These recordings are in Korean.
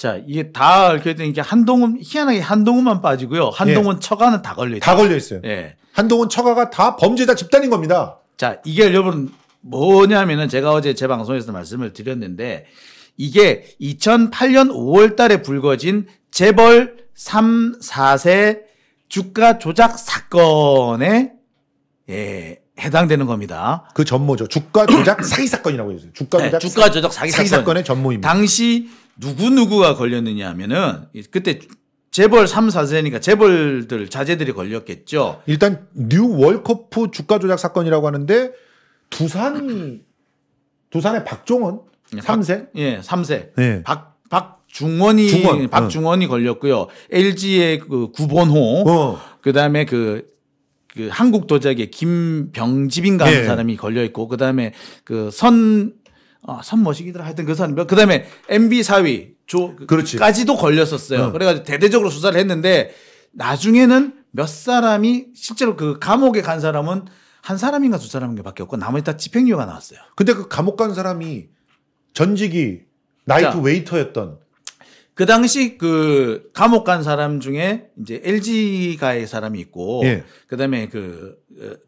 자, 이게 다 얽혀 있 이게 한동훈 희한하게 한동훈만 빠지고요. 한동훈 예. 처가는 다 걸려 있어요. 다 걸려 있어요. 예. 한동훈 처가가 다 범죄자 집단인 겁니다. 자, 이게 여러분 뭐냐면은 제가 어제 제 방송에서 말씀을 드렸는데 이게 2008년 5월 달에 불거진 재벌 3, 4세 주가 조작 사건에 예, 해당되는 겁니다. 그 전모죠. 주가 조작 사기 사건이라고 해주세요. 주가 네, 조작 네, 주가 조작 사기, 사기 사건. 사건의 전모입니다. 당시 누구누구가 걸렸느냐 하면은 그때 재벌 3, 4세니까 재벌들 자제들이 걸렸겠죠. 일단 뉴 월커프 주가 조작 사건이라고 하는데 두산 두산의 박종원 3세? 예, 박, 예, 3세. 네. 예. 박 박중원이 중원. 어. 박중원이 어. 걸렸고요. LG의 그 구본호 어. 그다음에 그, 그 한국 도자기의 김병집인가 하는 네. 사람이 걸려 있고 그다음에 그선 아, 산머시기들 하여튼 그 사람 그 다음에 MB 사위 조까지도 걸렸었어요. 응. 그래가지고 대대적으로 수사를 했는데 나중에는 몇 사람이 실제로 그 감옥에 간 사람은 한 사람인가 두 사람인가밖에 없고 나머지 다 집행유예가 나왔어요. 근데 그 감옥 간 사람이 전직이 나이트 자, 웨이터였던 그 당시 그 감옥 간 사람 중에 이제 LG가의 사람이 있고 예. 그다음에 그,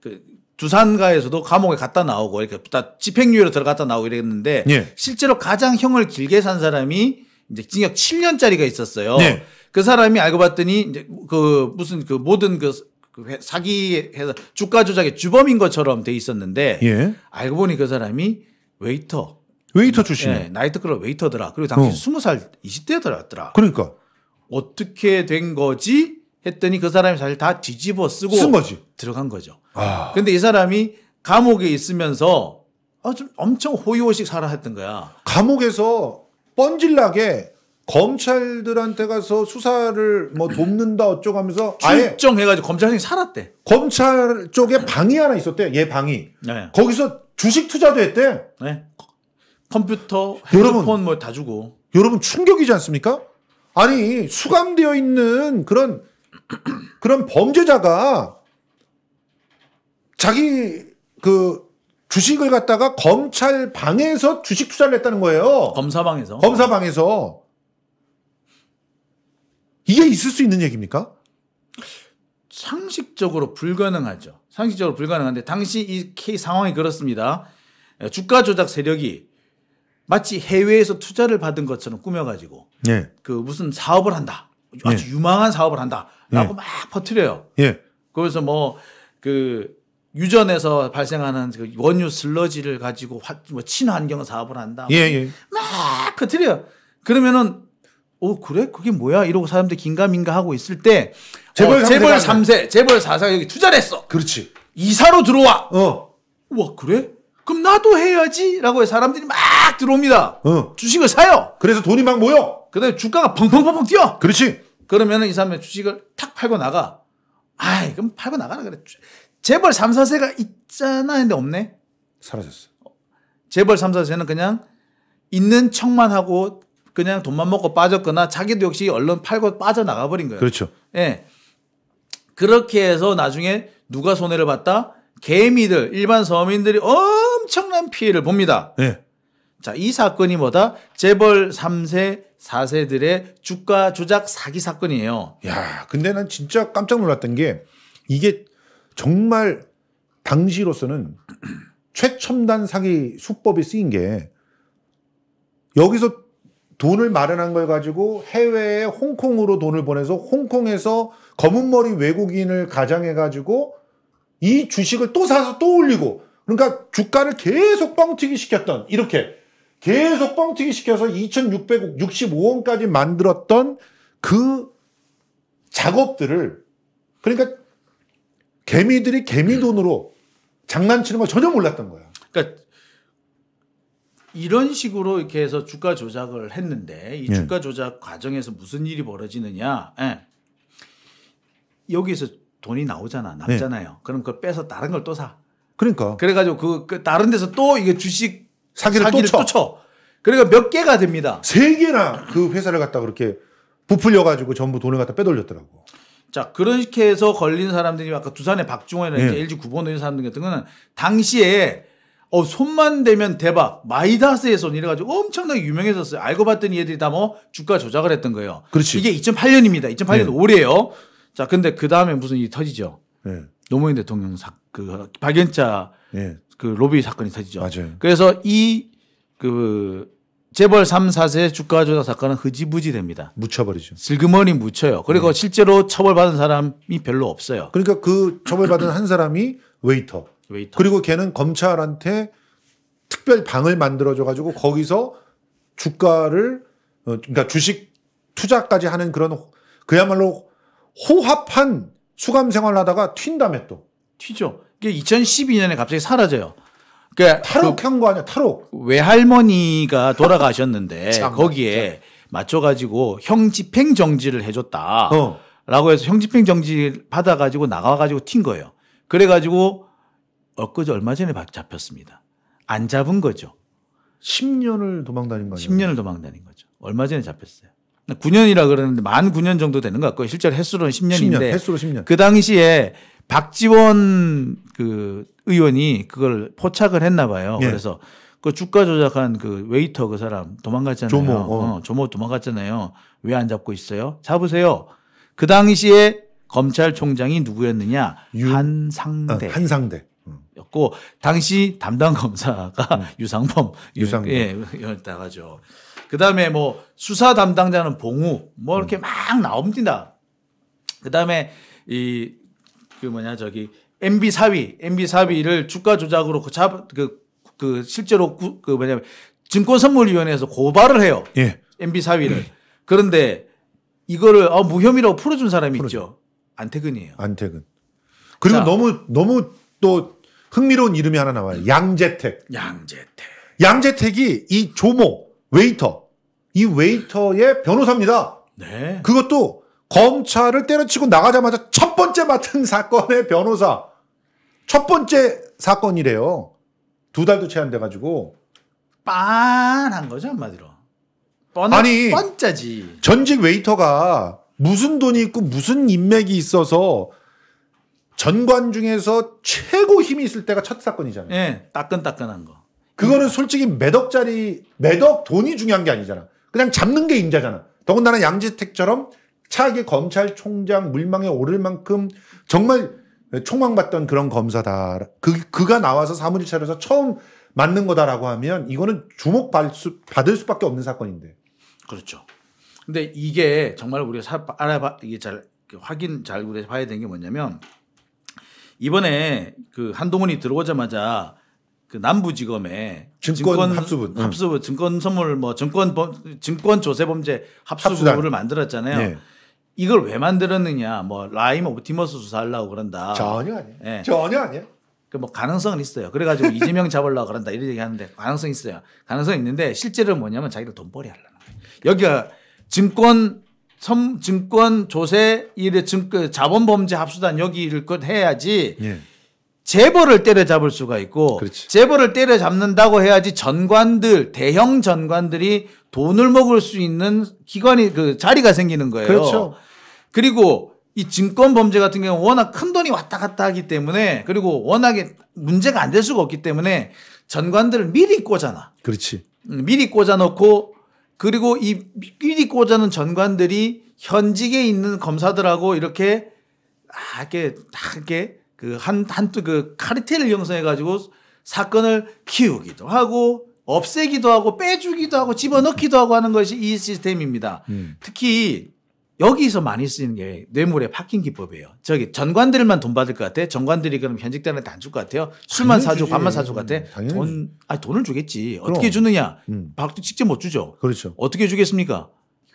그 두산가에서도 감옥에 갔다 나오고 이렇게 다 집행유예로 들어갔다 나오고 이랬는데 예. 실제로 가장 형을 길게 산 사람이 이제 징역 7년짜리가 있었어요. 네. 그 사람이 알고 봤더니 이제 그 무슨 그 모든 그, 그 사기 해서 주가 조작의 주범인 것처럼 돼 있었는데 예. 알고 보니 그 사람이 웨이터 웨이터 출신 네, 예, 나이트클럽 웨이터더라. 그리고 당시 어. 20살 20대더라. 그러니까 어떻게 된 거지? 했더니 그 사람이 사실 다 뒤집어 쓰고 들어간 거죠. 아. 근데 이 사람이 감옥에 있으면서 아, 좀 엄청 호의호식 살아 했던 거야. 감옥에서 뻔질나게 검찰들한테 가서 수사를 뭐 돕는다 어쩌고 하면서 출정해가지고 검찰 선생 살았대. 검찰 쪽에 방이 하나 있었대. 얘 방이. 네. 거기서 주식 투자도 했대. 네. 컴퓨터, 핸드폰 뭐 다 주고. 여러분 충격이지 않습니까? 아니 수감되어 있는 그런 그럼 범죄자가 자기 그 주식을 갖다가 검찰 방에서 주식 투자를 했다는 거예요. 검사방에서. 검사방에서. 이게 있을 수 있는 얘기입니까? 상식적으로 불가능하죠. 상식적으로 불가능한데 당시 이케 상황이 그렇습니다. 예, 주가 조작 세력이 마치 해외에서 투자를 받은 것처럼 꾸며가지고 네. 그 무슨 사업을 한다. 아주 예. 유망한 사업을 한다라고 예. 막퍼트려요 예. 그래서 뭐 그 유전에서 발생하는 그 원유 슬러지를 가지고 화, 뭐 친환경 사업을 한다. 예, 예. 막퍼트려 그러면은 오 어, 그래 그게 뭐야 이러고 사람들 긴가민가 하고 있을 때 재벌 어, 재벌 3세, 재벌 4세 여기 투자를 했어. 그렇지. 이사로 들어와. 어. 와 그래? 그럼 나도 해야지라고 사람들이 막 들어옵니다. 어. 주식을 사요. 그래서 돈이 막 모여. 그다음에 주가가 펑펑펑펑 뛰어. 그렇지. 그러면은 이 사람의 주식을 탁 팔고 나가. 아이, 그럼 팔고 나가라 그래. 재벌 3, 4세가 있잖아 근데 없네. 사라졌어. 재벌 3, 4세는 그냥 있는 척만 하고 그냥 돈만 먹고 빠졌거나 자기도 역시 얼른 팔고 빠져나가 버린 거예요. 그렇죠. 예. 그렇게 해서 나중에 누가 손해를 봤다? 개미들, 일반 서민들이 엄청난 피해를 봅니다. 예. 자, 이 사건이 뭐다? 재벌 3세, 4세들의 주가 조작 사기 사건이에요. 야, 근데 난 진짜 깜짝 놀랐던 게 이게 정말 당시로서는 최첨단 사기 수법이 쓰인 게 여기서 돈을 마련한 걸 가지고 해외에 홍콩으로 돈을 보내서 홍콩에서 검은머리 외국인을 가장해 가지고 이 주식을 또 사서 또 올리고 그러니까 주가를 계속 뻥튀기 시켰던 이렇게 계속 뻥튀기 시켜서 2,665원까지 만들었던 그 작업들을 그러니까 개미들이 개미 돈으로 장난치는 걸 전혀 몰랐던 거야. 그러니까 이런 식으로 이렇게 해서 주가 조작을 했는데 이 예. 주가 예. 조작 과정에서 무슨 일이 벌어지느냐? 예. 여기서 돈이 나오잖아, 남잖아요. 예. 그럼 그걸 빼서 다른 걸 또 사. 그러니까. 그래가지고 그, 그, 다른 데서 또 이게 주식 사기를, 사기를 또, 쳐. 또 쳐. 그러니까 몇 개가 됩니다. 세 개나 그 회사를 갖다 그렇게 부풀려가지고 전부 돈을 갖다 빼돌렸더라고. 자 그렇게 해서 걸린 사람들이 아까 두산의 박중원이나 네. LG 구본의 사람들 같은 거는 당시에 어, 손만 대면 대박. 마이다스의 손 이래가지고 엄청나게 유명해졌어요. 알고 봤더니 얘들이 다 뭐 주가 조작을 했던 거예요. 그렇지. 이게 2008년입니다. 2008년 네. 예. 올해예요. 자, 근데 그 다음에 무슨 일이 터지죠. 네. 노무현 대통령 사, 그 박연차 네. 그 로비 사건이 터지죠. 맞아요. 그래서 이그 재벌 3, 4세 주가 조작 사건은 흐지부지 됩니다. 묻혀버리죠. 슬그머니 묻혀요. 그리고 네. 실제로 처벌받은 사람이 별로 없어요. 그러니까 그 처벌받은 한 사람이 웨이터. 웨이터. 그리고 걔는 검찰한테 특별 방을 만들어줘 가지고 거기서 주가를 어, 그러니까 주식 투자까지 하는 그런 그야말로 호합한 수감 생활을 하다가 튄다며 또. 튀죠. 이게 2012년에 갑자기 사라져요. 그러니까 탈옥한 그 그거 아니야? 탈옥. 외할머니가 돌아가셨는데 거기에 맞춰가지고 형 집행 정지를 해줬다. 어. 라고 해서 형 집행 정지 받아가지고 나가가지고 튄 거예요. 그래가지고 엊그제 얼마 전에 잡혔습니다. 안 잡은 거죠. 10년을 도망 다닌 거죠. 10년을 도망 다닌 거죠. 얼마 전에 잡혔어요. 9년이라 그러는데 만 9년 정도 되는 것 같고 실제로 횟수로는 10년인데 10년, 횟수로 10년. 그 당시에 박지원 그 의원이 그걸 포착을 했나 봐요. 예. 그래서 그 주가 조작한 그 웨이터 그 사람 도망갔잖아요. 조모. 어. 어, 조모 도망갔잖아요. 왜 안 잡고 있어요? 잡으세요. 그 당시에 검찰총장이 누구였느냐? 유... 한상대. 어, 한상대. 음. 였고 당시 담당 검사가 음. 유상범 유상범 예, 였다가죠. 그다음에 뭐 수사 담당자는 봉우 뭐 이렇게 음. 막 나옵니다. 그다음에 이그 뭐냐 저기 MB 사위, MB 사위를 주가 조작으로 그, 잡, 그, 그 실제로 구, 그 뭐냐면 증권선물위원회에서 고발을 해요. 예. MB 사위를. 예. 그런데 이거를 어, 아, 무혐의로 풀어준 사람이 풀어 있죠. 안태근이에요. 안태근. 그리고 자, 너무 너무 또 흥미로운 이름이 하나 나와요. 양재택. 양재택. 양재택이 이 조모 웨이터 이 웨이터의 변호사입니다. 네. 그것도 검찰을 때려치고 나가자마자 첫 번째 맡은 사건의 변호사. 첫 번째 사건이래요. 두 달도 채 안 돼가지고. 빤한 거죠, 한마디로. 뻔, 아니, 뻔짜지. 전직 웨이터가 무슨 돈이 있고 무슨 인맥이 있어서 전관 중에서 최고 힘이 있을 때가 첫 사건이잖아요. 예, 따끈따끈한 거. 그거는 솔직히 매덕짜리 매덕 돈이 중요한 게 아니잖아. 그냥 잡는 게 임자잖아. 더군다나 양지택처럼 차기 검찰총장 물망에 오를 만큼 정말 총망받던 그런 검사다. 그, 그가 나와서 사무실 차려서 처음 맞는 거다라고 하면 이거는 주목받을 수, 받을 수밖에 없는 사건인데. 그렇죠. 근데 이게 정말 우리가 사, 알아봐, 이게 잘, 확인 잘 우리가 봐야 되는 게 뭐냐면 이번에 그 한동훈이 들어오자마자 그 남부지검에 증권, 증권 합수부, 음. 합수 증권 선물 뭐 증권 범, 증권 조세 범죄 합수부를 합수단. 만들었잖아요. 네. 이걸 왜 만들었느냐 뭐 라임 오브 티머스 수사하려고 그런다 전혀 아니에요 네. 전혀 아니에요 그 뭐 가능성은 있어요 그래가지고 이재명 잡으려고 그런다 이런 얘기 하는데 가능성 있어요 가능성 있는데 실제로 뭐냐면 자기들 돈벌이 하려는 거예요 여기가 증권 섬 증권 조세 이래 증권 그 자본 범죄 합수단 여기를 것 해야지 예. 재벌을 때려잡을 수가 있고 그렇지. 재벌을 때려잡는다고 해야지 전관들 대형 전관들이 돈을 먹을 수 있는 기관이 그 자리가 생기는 거예요. 그렇죠. 그리고 이 증권 범죄 같은 경우 워낙 큰 돈이 왔다 갔다 하기 때문에 그리고 워낙에 문제가 안 될 수가 없기 때문에 전관들을 미리 꽂아놔. 그렇지. 음, 미리 꽂아놓고 그리고 이 미리 꽂아놓은 전관들이 현직에 있는 검사들하고 이렇게 아, 하게 하게 그 한한그 그 카르텔을 형성해 가지고 사건을 키우기도 하고 없애기도 하고 빼주기도 하고 집어넣기도 하고 하는 것이 이 시스템입니다. 음. 특히 여기서 많이 쓰이는 게 뇌물의 파킹 기법이에요. 저기 전관들만 돈 받을 것 같아. 전관들이 그럼 현직들한테 줄것 같아요. 술만 사줘, 주지. 밥만 사줘 같아. 돈, 아 돈을 주겠지. 그럼. 어떻게 주느냐? 음. 박도 직접 못 주죠. 그렇죠. 어떻게 주겠습니까?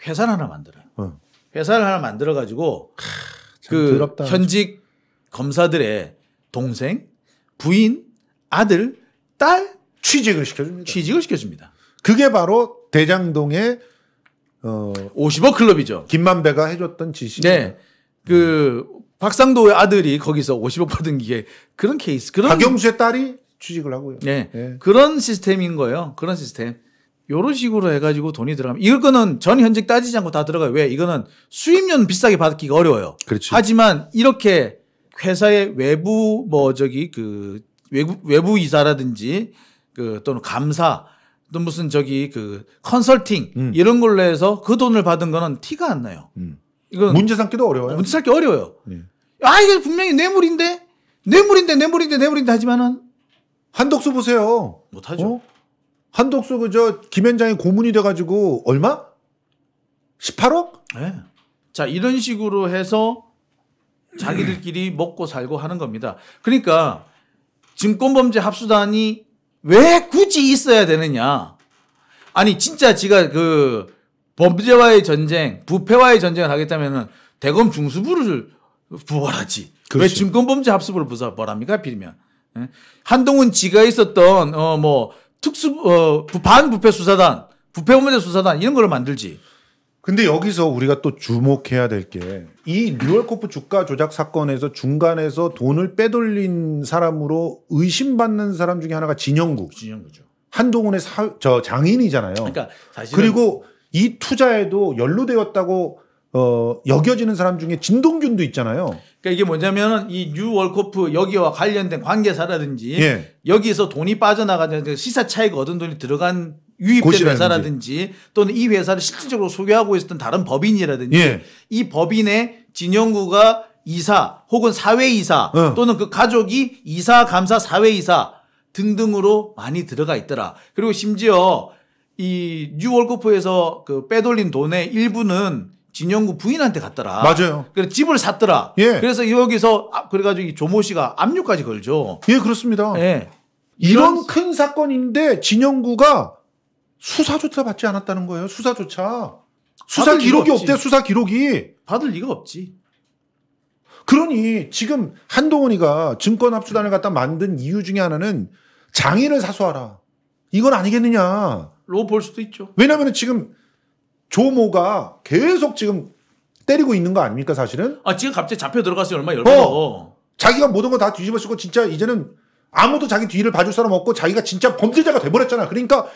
회사를 하나 만들어요. 어. 회사를 하나 만들어 가지고 그 더럽다. 현직 검사들의 동생, 부인, 아들, 딸 취직을 시켜줍니다. 취직을 시켜줍니다. 그게 바로 대장동의 어 50억 클럽이죠. 김만배가 해줬던 지시. 네. 그 음. 박상도의 아들이 거기서 50억 받은 게 그런 케이스. 그런 박영수의 딸이 취직을 하고요. 네. 네. 그런 시스템인 거예요. 그런 시스템. 요런 식으로 해가지고 돈이 들어가면 이걸 거는 전 현직 따지지 않고 다 들어가요. 왜? 이거는 수입료는 비싸게 받기가 어려워요. 그렇지. 하지만 이렇게 회사의 외부 뭐 저기 그 외부 외부 이사라든지 그 또는 감사 또 무슨 저기 그 컨설팅 음. 이런 걸로 해서 그 돈을 받은 거는 티가 안 나요. 음. 이건 문제 삼기도 어려워요. 문제 삼기 어려워요. 네. 아 이게 분명히 뇌물인데 뇌물인데 뇌물인데 뇌물인데 하지만은 한독수 보세요. 못하죠. 어? 한독수 그저 김현장이 고문이 돼가지고 얼마? 18억? 네. 예. 자 이런 식으로 해서 자기들끼리 먹고 살고 하는 겁니다. 그러니까 증권범죄 합수단이 왜 굳이 있어야 되느냐? 아니 진짜 지가 그 범죄와의 전쟁, 부패와의 전쟁을 하겠다면은 대검 중수부를 부활하지. 그렇죠. 왜 증권범죄 합수부를 부활합니까? 빌면 예? 한동훈 지가 있었던 어 뭐 특수 어 반부패 수사단, 부패범죄 수사단 이런 걸 만들지. 근데 여기서 우리가 또 주목해야 될 게 이 뉴얼코프 주가 조작 사건에서 중간에서 돈을 빼돌린 사람으로 의심받는 사람 중에 하나가 진영국 진영구죠. 한동훈의 사, 저 장인이잖아요. 그러니까 사실 그리고 이 투자에도 연루되었다고 어, 여겨지는 사람 중에 진동균도 있잖아요. 그러니까 이게 뭐냐면은 이 뉴월코프 여기와 관련된 관계사라든지 예. 여기에서 돈이 빠져나가는 그 시사 차익 얻은 돈이 들어간 유입된 회사라든지 또는 이 회사를 실질적으로 소유하고 있었던 다른 법인이라든지 예. 이 법인의 진영구가 이사 혹은 사회이사 어. 또는 그 가족이 이사 감사 사회이사 등등으로 많이 들어가 있더라. 그리고 심지어 이 뉴월코포에서그 빼돌린 돈의 일부는 진영구 부인한테 갔더라. 맞아요. 그래서 집을 샀더라. 예. 그래서 여기서 아, 그래가지고 이 조모 씨가 압류까지 걸죠. 예, 그렇습니다. 예. 이런, 이런 큰 사건인데 진영구가 수사조차 받지 않았다는 거예요. 수사조차. 수사 기록이 없대, 수사 기록이. 받을 리가 없지. 그러니 지금 한동훈이가 증권합수단을 갖다 만든 이유 중에 하나는 장인을 사수하라. 이건 아니겠느냐. 로 볼 수도 있죠. 왜냐면 은 지금 조모가 계속 지금 때리고 있는 거 아닙니까 사실은? 아 지금 갑자기 잡혀 들어갔어요 얼마 열받아. 어, 자기가 모든 거 다 뒤집어쓰고 진짜 이제는 아무도 자기 뒤를 봐줄 사람 없고 자기가 진짜 범죄자가 돼버렸잖아. 그러니까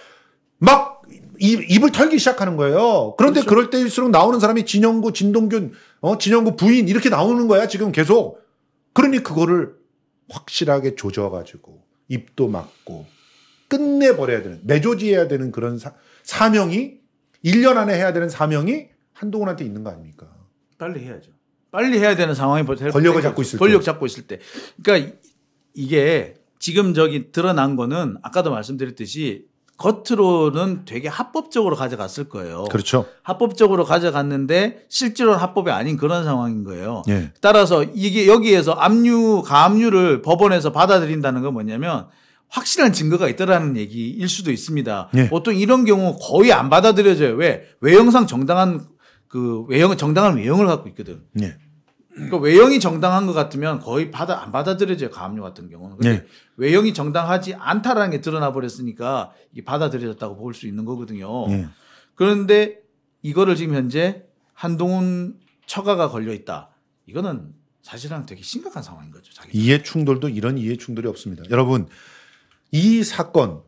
막 입, 을 털기 시작하는 거예요. 그런데 그렇죠. 그럴 때일수록 나오는 사람이 진영구, 진동균, 어, 진영구 부인 이렇게 나오는 거야 지금 계속. 그러니 그거를 확실하게 조져가지고 입도 막고 끝내버려야 되는 내조지해야 되는 그런 사, 사명이 1년 안에 해야 되는 사명이 한동훈한테 있는 거 아닙니까? 빨리 해야죠. 빨리 해야 되는 상황이 권력을 잡고 있을 권력 때. 잡고 있을 때. 그러니까 이게 지금 저기 드러난 거는 아까도 말씀드렸듯이 겉으로는 되게 합법적으로 가져갔을 거예요. 그렇죠. 합법적으로 가져갔는데 실제로는 합법이 아닌 그런 상황인 거예요. 예. 따라서 이게 여기에서 압류 가압류를 법원에서 받아들인다는 건 뭐냐면 확실한 증거가 있다라는 얘기일 수도 있습니다. 예. 보통 이런 경우 거의 안 받아들여져요. 왜 외형상 정당한 그 외형 정당한 외형을 갖고 있거든. 예. 그러니까 외형이 정당한 것 같으면 거의 받아 안 받아들여져요 가압류 같은 경우는. 네. 외형이 정당하지 않다라는 게 드러나 버렸으니까 이게 받아들여졌다고 볼 수 있는 거거든요. 네. 그런데 이거를 지금 현재 한동훈 처가가 걸려 있다. 이거는 사실상 되게 심각한 상황인 거죠. 자기 이해 충돌도 이런 이해 충돌이 없습니다. 여러분 이 사건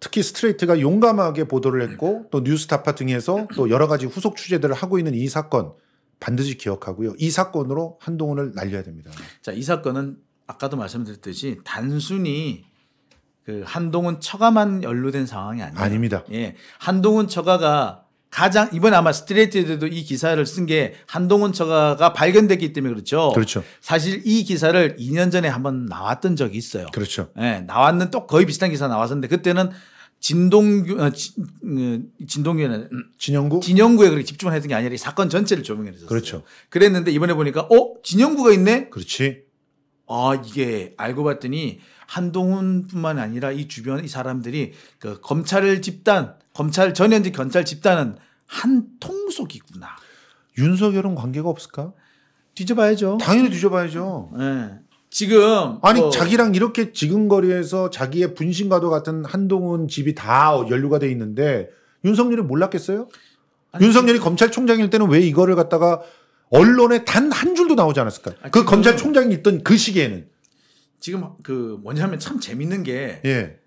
특히 스트레이트가 용감하게 보도를 했고 또 뉴스타파 등에서 또 여러 가지 후속 취재들을 하고 있는 이 사건 반드시 기억하고요. 이 사건으로 한동훈을 날려야 됩니다. 자, 이 사건은 아까도 말씀드렸듯이 단순히 그 한동훈 처가만 연루된 상황이 아니에요. 아닙니다. 예. 한동훈 처가가 가장 이번에 아마 스트레이트에도 이 기사를 쓴 게 한동훈 처가가 발견됐기 때문에 그렇죠. 그렇죠. 사실 이 기사를 2년 전에 한번 나왔던 적이 있어요. 그렇죠. 예, 나왔는 또 거의 비슷한 기사 나왔었는데 그때는 진동규 아, 어, 진동규는 진영구 진영구에 그렇게 집중을 했던 게 아니라 사건 전체를 조명해냈었어요. 그렇죠. 그랬는데 이번에 보니까 어 진영구가 있네. 그렇지. 아 이게 알고 봤더니 한동훈뿐만 아니라 이 주변 이 사람들이 그 검찰 집단 검찰 전현직 검찰 집단은 한 통속이구나. 윤석열은 관계가 없을까? 뒤져봐야죠. 당연히 뒤져봐야죠. 네. 지금 아니 어. 자기랑 이렇게 지금거리에서 자기의 분신과도 같은 한동훈 집이 다 연루가 돼 있는데 윤석열이 몰랐겠어요? 아니, 그 윤석열이 지 검찰총장일 때는 왜 이거를 갖다가 언론에 단 한 줄도 나오지 않았을까? 아, 그 검찰총장이 있던 그 시기에는 지금 그 뭐냐면 참 재밌는 게 예.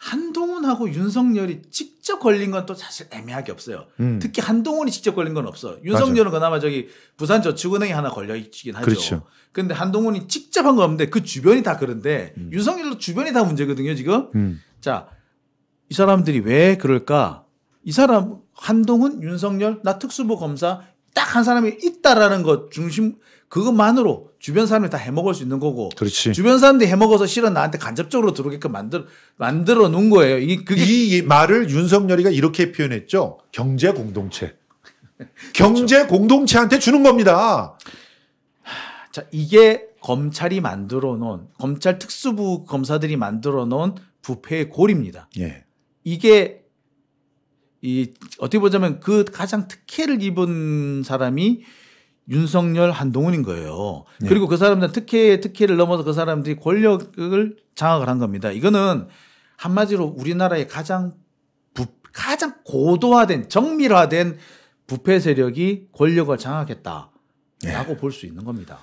한동훈하고 윤석열이 직접 걸린 건 또 사실 애매하게 없어요. 음. 특히 한동훈이 직접 걸린 건 없어. 윤석열은 맞아. 그나마 저기 부산 저축은행이 하나 걸려 있긴 하죠. 그렇죠. 근데 한동훈이 직접 한 건 없는데 그 주변이 다 그런데 음. 윤석열도 주변이 다 문제거든요, 지금. 음. 자, 이 사람들이 왜 그럴까? 이 사람 한동훈, 윤석열, 나 특수부 검사 딱 한 사람이 있다라는 것 중심 그것만으로 주변 사람이 다 해먹을 수 있는 거고. 그렇지. 주변 사람들이 해먹어서 실은 나한테 간접적으로 들어오게끔 만들, 만들어 놓은 거예요. 이게 그게. 이 말을 윤석열이가 이렇게 표현했죠. 경제 공동체. 경제 그렇죠. 공동체한테 주는 겁니다. 자, 이게 검찰이 만들어 놓은, 검찰 특수부 검사들이 만들어 놓은 부패의 골입니다. 예. 이게 이 어떻게 보자면 그 가장 특혜를 입은 사람이 윤석열, 한동훈인 거예요. 네. 그리고 그 사람들은 특혜의 특혜를 넘어서 그 사람들이 권력을 장악을 한 겁니다. 이거는 한마디로 우리나라의 가장 부, 가장 고도화된 정밀화된 부패 세력이 권력을 장악했다라고 네. 예. 볼수 있는 겁니다.